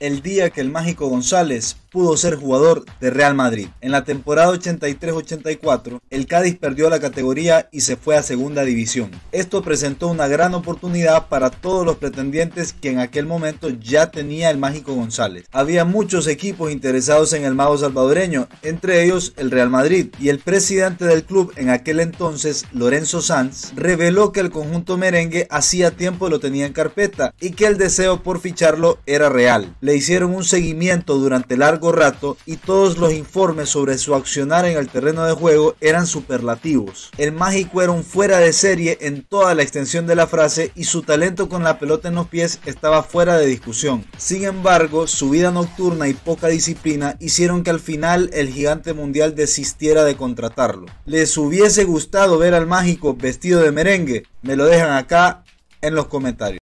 el día que el mágico González pudo ser jugador de Real Madrid. En la temporada 83-84, el Cádiz perdió la categoría y se fue a segunda división. Esto presentó una gran oportunidad para todos los pretendientes que en aquel momento ya tenía el Mágico González. Había muchos equipos interesados en el mago salvadoreño, entre ellos el Real Madrid, y el presidente del club en aquel entonces, Lorenzo Sanz, reveló que el conjunto merengue hacía tiempo lo tenía en carpeta y que el deseo por ficharlo era real. Le hicieron un seguimiento durante largo rato y todos los informes sobre su accionar en el terreno de juego eran superlativos. El mágico era un fuera de serie en toda la extensión de la frase y su talento con la pelota en los pies estaba fuera de discusión. Sin embargo, su vida nocturna y poca disciplina hicieron que al final el gigante mundial desistiera de contratarlo. ¿Les hubiese gustado ver al mágico vestido de merengue? Me lo dejan acá en los comentarios.